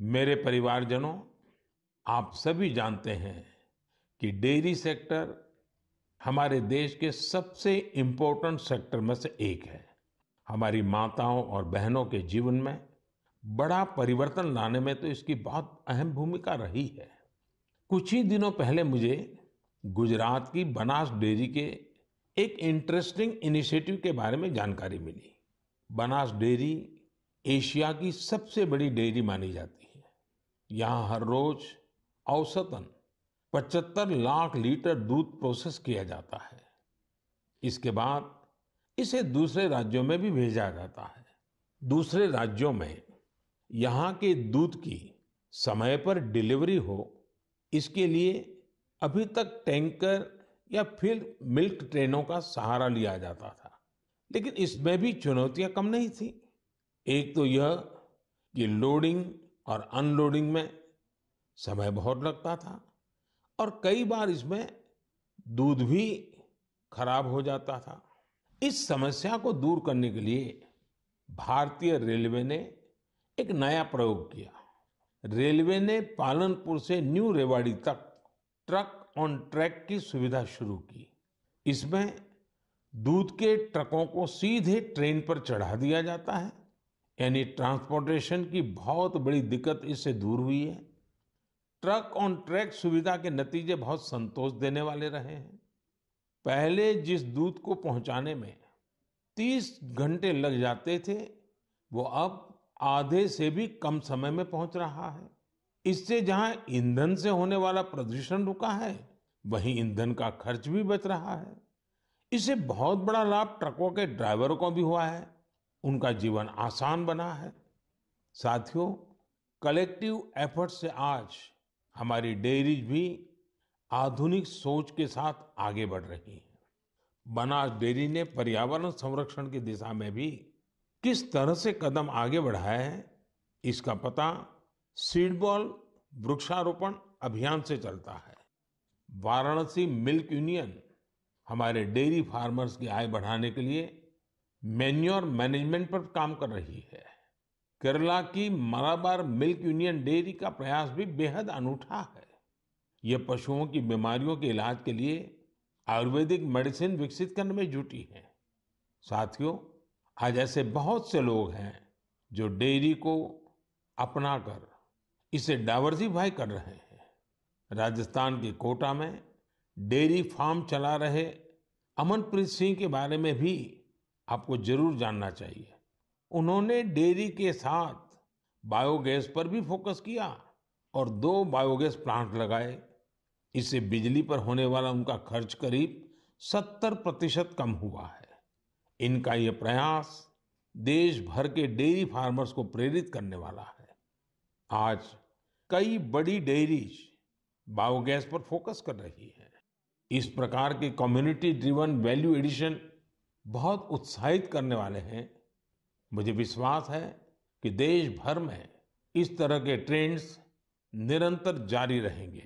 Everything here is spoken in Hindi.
मेरे परिवारजनों आप सभी जानते हैं कि डेयरी सेक्टर हमारे देश के सबसे इम्पोर्टेंट सेक्टर में से एक है हमारी माताओं और बहनों के जीवन में बड़ा परिवर्तन लाने में तो इसकी बहुत अहम भूमिका रही है कुछ ही दिनों पहले मुझे गुजरात की बनास डेयरी के एक इंटरेस्टिंग इनिशिएटिव के बारे में जानकारी मिली बनास डेयरी एशिया की सबसे बड़ी डेयरी मानी जाती है यहाँ हर रोज औसतन 75 लाख लीटर दूध प्रोसेस किया जाता है इसके बाद इसे दूसरे राज्यों में भी भेजा जाता है दूसरे राज्यों में यहाँ के दूध की समय पर डिलीवरी हो इसके लिए अभी तक टैंकर या फिर मिल्क ट्रेनों का सहारा लिया जाता था लेकिन इसमें भी चुनौतियां कम नहीं थी एक तो यह कि लोडिंग और अनलोडिंग में समय बहुत लगता था और कई बार इसमें दूध भी खराब हो जाता था इस समस्या को दूर करने के लिए भारतीय रेलवे ने एक नया प्रयोग किया रेलवे ने पालनपुर से न्यू रेवाड़ी तक ट्रक ऑन ट्रैक की सुविधा शुरू की इसमें दूध के ट्रकों को सीधे ट्रेन पर चढ़ा दिया जाता है यानी ट्रांसपोर्टेशन की बहुत बड़ी दिक्कत इससे दूर हुई है ट्रक ऑन ट्रैक सुविधा के नतीजे बहुत संतोष देने वाले रहे हैं पहले जिस दूध को पहुंचाने में 30 घंटे लग जाते थे वो अब आधे से भी कम समय में पहुंच रहा है इससे जहां ईंधन से होने वाला प्रदूषण रुका है वहीं ईंधन का खर्च भी बच रहा है इससे बहुत बड़ा लाभ ट्रकों के ड्राइवरों को भी हुआ है उनका जीवन आसान बना है साथियों कलेक्टिव एफर्ट से आज हमारी डेयरीज भी आधुनिक सोच के साथ आगे बढ़ रही हैं बनास डेयरी ने पर्यावरण संरक्षण की दिशा में भी किस तरह से कदम आगे बढ़ाया है इसका पता सीडबॉल वृक्षारोपण अभियान से चलता है वाराणसी मिल्क यूनियन हमारे डेयरी फार्मर्स की आय बढ़ाने के लिए मैन्योर मैनेजमेंट पर काम कर रही है केरला की मलाबार मिल्क यूनियन डेयरी का प्रयास भी बेहद अनूठा है यह पशुओं की बीमारियों के इलाज के लिए आयुर्वेदिक मेडिसिन विकसित करने में जुटी है साथियों आज ऐसे बहुत से लोग हैं जो डेयरी को अपनाकर इसे डाइवर्सिफाई कर रहे हैं राजस्थान के कोटा में डेयरी फार्म चला रहे अमनप्रीत सिंह के बारे में भी आपको जरूर जानना चाहिए उन्होंने डेयरी के साथ बायोगैस पर भी फोकस किया और दो बायोगैस प्लांट लगाए इससे बिजली पर होने वाला उनका खर्च करीब 70 प्रतिशत कम हुआ है इनका यह प्रयास देश भर के डेयरी फार्मर्स को प्रेरित करने वाला है आज कई बड़ी डेयरीज बायोगैस पर फोकस कर रही है इस प्रकार के कम्युनिटी ड्रिवन वैल्यू एडिशन बहुत उत्साहित करने वाले हैं मुझे विश्वास है कि देश भर में इस तरह के ट्रेंड्स निरंतर जारी रहेंगे